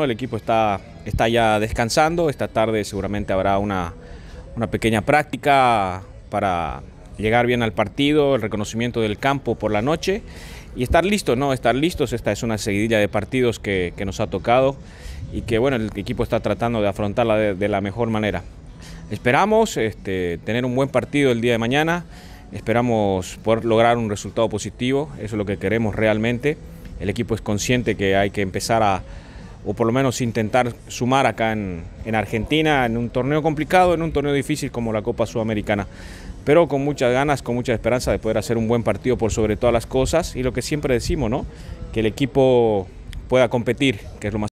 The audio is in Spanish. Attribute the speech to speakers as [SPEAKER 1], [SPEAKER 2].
[SPEAKER 1] El equipo está, está ya descansando, esta tarde seguramente habrá una, pequeña práctica para llegar bien al partido, el reconocimiento del campo por la noche y estar listos, ¿no? Estar listos, esta es una seguidilla de partidos que, nos ha tocado y que bueno, el equipo está tratando de afrontarla de, la mejor manera. Esperamos este, tener un buen partido el día de mañana, esperamos poder lograr un resultado positivo, eso es lo que queremos realmente. El equipo es consciente que hay que empezar a o por lo menos intentar sumar acá en, Argentina, en un torneo complicado, en un torneo difícil como la Copa Sudamericana. Pero con muchas ganas, con mucha esperanza de poder hacer un buen partido por sobre todas las cosas y lo que siempre decimos, ¿no? Que el equipo pueda competir, que es lo más